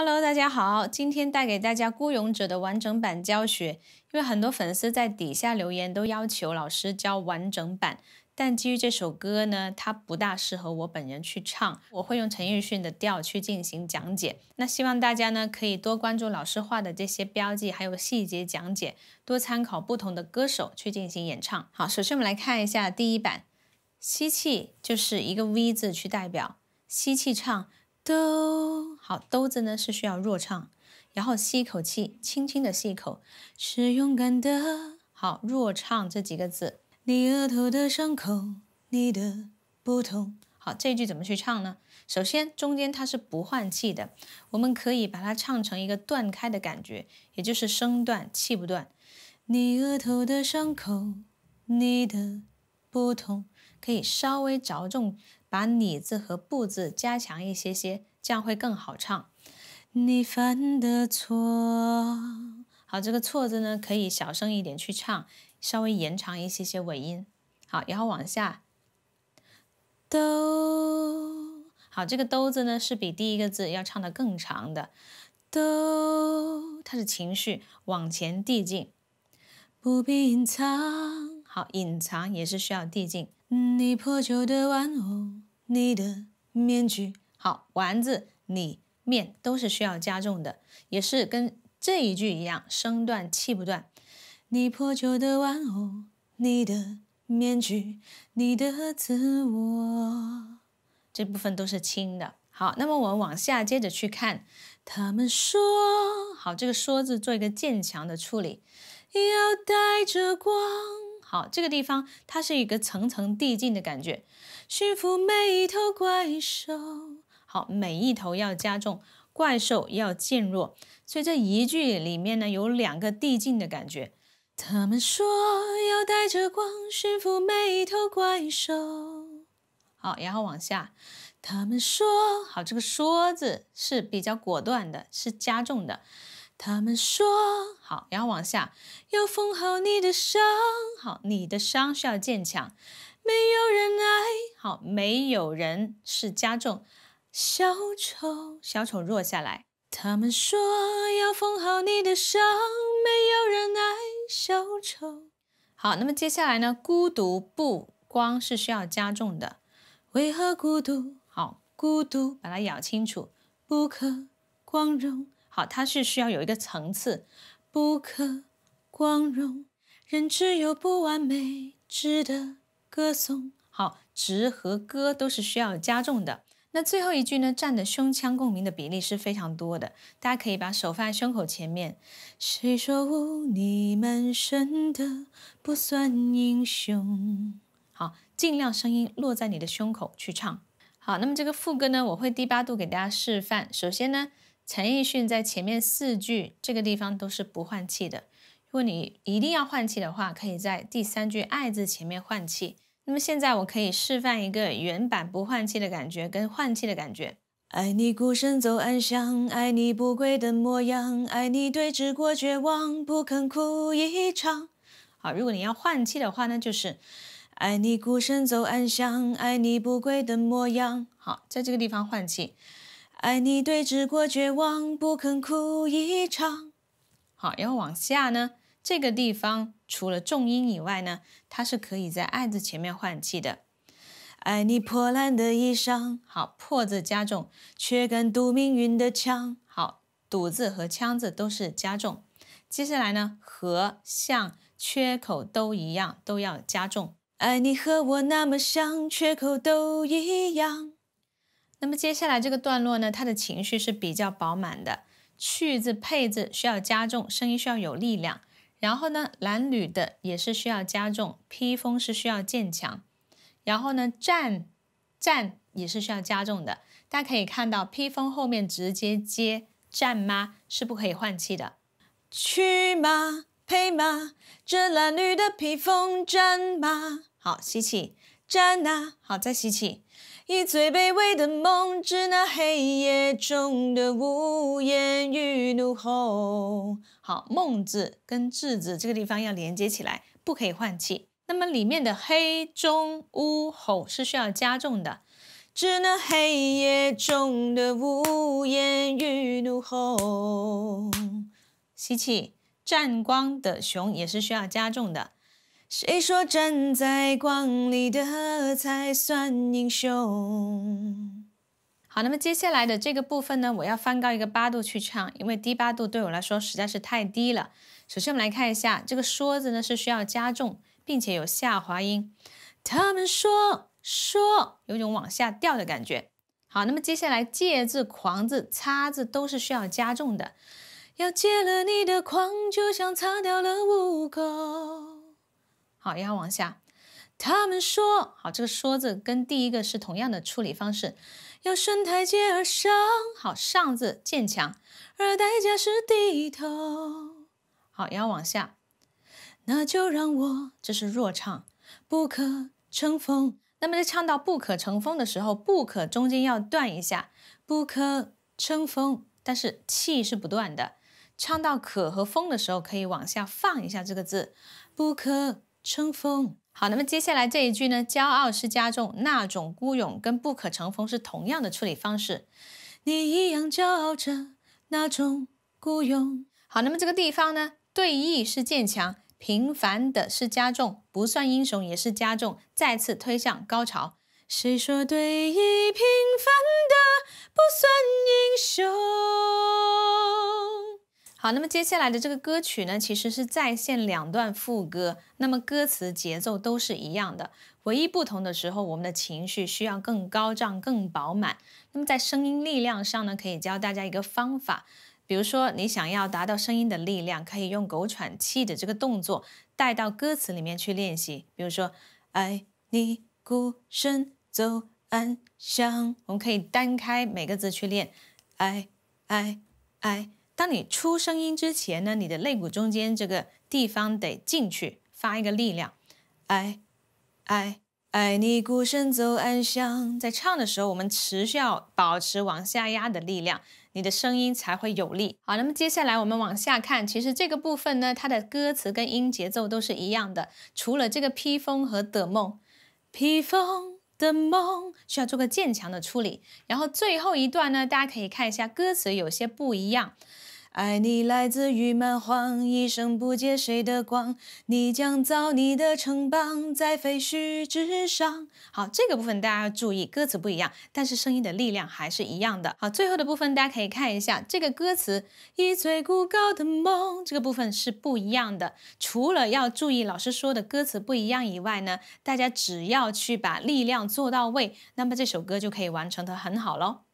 Hello，大家好，今天带给大家《孤勇者》的完整版教学，因为很多粉丝在底下留言都要求老师教完整版，但基于这首歌呢，它不大适合我本人去唱，我会用陈奕迅的调去进行讲解。那希望大家呢可以多关注老师画的这些标记，还有细节讲解，多参考不同的歌手去进行演唱。好，首先我们来看一下第一版，吸气就是一个 V 字去代表吸气唱都。好，兜子呢是需要弱唱，然后吸一口气，轻轻的吸一口，是勇敢的。好，弱唱这几个字。你额头的伤口，你的不同。好，这句怎么去唱呢？首先中间它是不换气的，我们可以把它唱成一个断开的感觉，也就是声断气不断。你额头的伤口，你的不同，可以稍微着重把里字和不”字加强一些些。这样会更好唱。你犯的错，好，这个错字呢，可以小声一点去唱，稍微延长一些些尾音。好，然后往下，都，好，这个都字呢，是比第一个字要唱的更长的。都，它的情绪往前递进，不必隐藏。好，隐藏也是需要递进。你破旧的玩偶，你的面具。好，丸子、你、面都是需要加重的，也是跟这一句一样，声断气不断。你破旧的玩偶，你的面具，你的自我，这部分都是轻的。好，那么我们往下接着去看。他们说，好，这个说字做一个渐强的处理，要带着光。好，这个地方它是一个层层递进的感觉，驯服每一头怪兽。每一头要加重，怪兽要渐弱，所以这一句里面呢有两个递进的感觉。他们说要带着光驯服每一头怪兽，好，然后往下。他们说，好，这个说字是比较果断的，是加重的。他们说好，然后往下要缝好你的伤，好，你的伤需要渐强。没有人爱好，没有人是加重。小丑，小丑弱下来。他们说要缝好你的伤，没有人爱小丑。好，那么接下来呢？孤独不光是需要加重的。为何孤独？好，孤独把它咬清楚。不可光荣。好，它是需要有一个层次。不可光荣，人只有不完美值得歌颂。好，值和歌都是需要加重的。那最后一句呢，占的胸腔共鸣的比例是非常多的。大家可以把手放在胸口前面。谁说污泥满身的不算英雄？好，尽量声音落在你的胸口去唱。好，那么这个副歌呢，我会低八度给大家示范。首先呢，陈奕迅在前面四句这个地方都是不换气的。如果你一定要换气的话，可以在第三句“爱”字前面换气。那么现在我可以示范一个原版不换气的感觉，跟换气的感觉。爱你孤身走暗巷，爱你不归的模样，爱你对峙过绝望，不肯哭一场。好，如果你要换气的话呢，就是爱你孤身走暗巷，爱你不归的模样。好，在这个地方换气。爱你对峙过绝望，不肯哭一场。好，然后往下呢。这个地方除了重音以外呢，它是可以在爱字前面换气的。爱你破烂的衣裳，好破字加重；却敢赌命运的枪，好赌字和枪字都是加重。接下来呢，和像缺口都一样，都要加重。爱你和我那么像，缺口都一样。那么接下来这个段落呢，它的情绪是比较饱满的，去字配字需要加重，声音需要有力量。然后呢，蓝绿的也是需要加重，披风是需要建强，然后呢，战，战也是需要加重的。大家可以看到，披风后面直接接战吗？是不可以换气的。驱马配马，这蓝绿的披风战马。好，吸气，战呐。好，再吸气。以最卑微的梦，致那黑夜中的呜咽与怒吼。好，梦字跟字字这个地方要连接起来，不可以换气。那么里面的黑中乌吼是需要加重的。只那黑夜中的呜咽与怒吼。吸气，战光的熊也是需要加重的。谁说站在光里的才算英雄？好，那么接下来的这个部分呢，我要翻高一个八度去唱，因为低八度对我来说实在是太低了。首先我们来看一下这个说字呢是需要加重，并且有下滑音。他们说说有种往下掉的感觉。好，那么接下来借字、狂字、擦字都是需要加重的。要借了你的狂，就像擦掉了污垢。好，要往下。他们说，好，这个说字跟第一个是同样的处理方式。要顺台阶而上，好，上字渐强，而代价是低头。好，要往下，那就让我这是弱唱，不可乘风。那么在唱到不可乘风的时候，不可中间要断一下，不可乘风，但是气是不断的。唱到可和风的时候，可以往下放一下这个字，不可乘风。好，那么接下来这一句呢？骄傲是加重那种孤勇，跟不可成风是同样的处理方式。你一样骄傲着那种孤勇。好，那么这个地方呢？对弈是渐强，平凡的是加重，不算英雄也是加重，再次推向高潮。谁说对弈平凡的不算？好，那么接下来的这个歌曲呢，其实是再现两段副歌，那么歌词节奏都是一样的，唯一不同的时候，我们的情绪需要更高涨、更饱满。那么在声音力量上呢，可以教大家一个方法，比如说你想要达到声音的力量，可以用狗喘气的这个动作带到歌词里面去练习。比如说，爱你孤身走暗巷，我们可以单开每个字去练，爱爱爱。当你出声音之前呢，你的肋骨中间这个地方得进去发一个力量，哎，哎，哎，你孤身走暗巷，在唱的时候我们持续要保持往下压的力量，你的声音才会有力。好，那么接下来我们往下看，其实这个部分呢，它的歌词跟音节奏都是一样的，除了这个披风和的梦，披风的梦需要做个渐强的处理。然后最后一段呢，大家可以看一下歌词有些不一样。爱你来自于蛮荒，一生不借谁的光。你将造你的城邦，在废墟之上。好，这个部分大家要注意，歌词不一样，但是声音的力量还是一样的。好，最后的部分大家可以看一下，这个歌词一最孤高的梦，这个部分是不一样的。除了要注意老师说的歌词不一样以外呢，大家只要去把力量做到位，那么这首歌就可以完成的很好喽。